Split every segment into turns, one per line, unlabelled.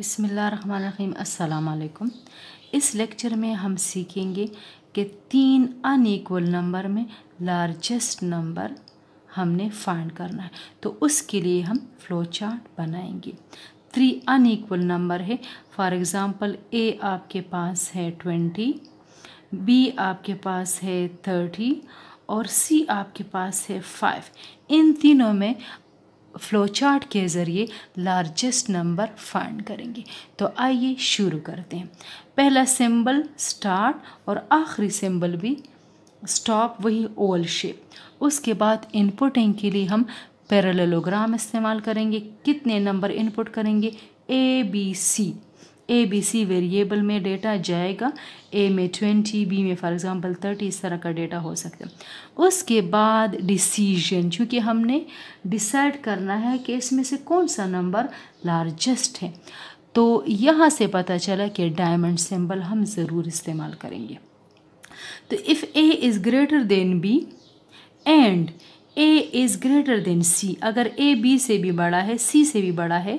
बसमीम अल्लाम इस लेक्चर में हम सीखेंगे कि तीन अनईक्वल नंबर में लार्जेस्ट नंबर हमने फाइंड करना है तो उसके लिए हम फ्लो चार्ट बनाएंगे थ्री अनईक्वल नंबर है फॉर एग्ज़ाम्पल ए आपके पास है ट्वेंटी बी आपके पास है थर्टी और सी आपके पास है फाइव इन तीनों में फ्लोचार्ट के ज़रिए लार्जेस्ट नंबर फाइंड करेंगे तो आइए शुरू करते हैं पहला सिंबल स्टार्ट और आखिरी सिंबल भी स्टॉप वही ओल शेप उसके बाद इनपुटिंग के लिए हम पैरेललोग्राम इस्तेमाल करेंगे कितने नंबर इनपुट करेंगे A B C A B C variable में डेटा जाएगा ए में ट्वेंटी बी में फॉर एग्ज़ाम्पल थर्टी इस तरह का डेटा हो सकता है उसके बाद डिसीजन चूँकि हमने डिसाइड करना है कि इसमें से कौन सा नंबर लार्जेस्ट है तो यहाँ से पता चला कि डायमंड सिंबल हम ज़रूर इस्तेमाल करेंगे तो if A is greater than B and A is greater than C अगर ए बी से भी बड़ा है सी से भी बड़ा है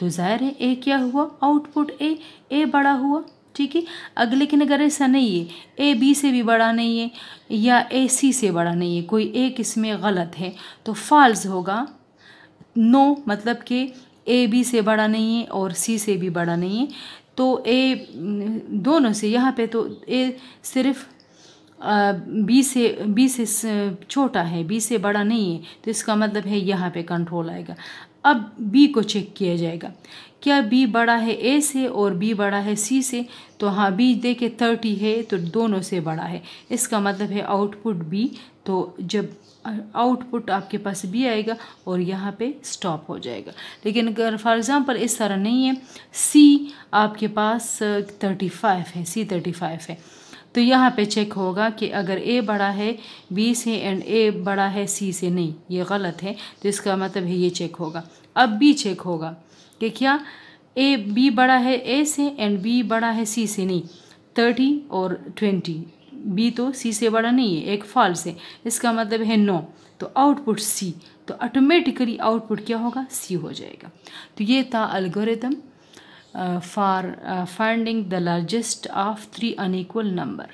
तो ज़ाहिर है ए क्या हुआ आउटपुट ए ए बड़ा हुआ ठीक है अगले लेकिन अगर ऐसा नहीं है ए बी से भी बड़ा नहीं है या ए सी से बड़ा नहीं है कोई एक इसमें गलत है तो फॉल्स होगा नो मतलब कि ए बी से बड़ा नहीं है और सी से भी बड़ा नहीं है तो ए दोनों से यहाँ पे तो ए सिर्फ बी से बी से छोटा है बी से बड़ा नहीं है तो इसका मतलब है यहाँ पे कंट्रोल आएगा अब बी को चेक किया जाएगा क्या बी बड़ा है ए से और बी बड़ा है सी से तो हाँ बी देखे थर्टी है तो दोनों से बड़ा है इसका मतलब है आउटपुट बी तो जब आउटपुट आपके पास बी आएगा और यहाँ पे स्टॉप हो जाएगा लेकिन अगर फॉर एग्ज़ाम्पल इस तरह नहीं है सी आपके पास थर्टी फाइव है सी थर्टी फाइव है तो यहाँ पे चेक होगा कि अगर ए बड़ा है बी से एंड ए बड़ा है सी से नहीं ये गलत है तो इसका मतलब है ये चेक होगा अब बी चेक होगा कि क्या ए बी बड़ा है ए से एंड बी बड़ा है सी से नहीं थर्टी और ट्वेंटी बी तो सी से बड़ा नहीं है एक फॉल से इसका मतलब है नो तो आउटपुट सी तो ऑटोमेटिकली आउटपुट क्या होगा सी हो जाएगा तो ये था algorithm Uh, for uh, finding the largest of three unequal number.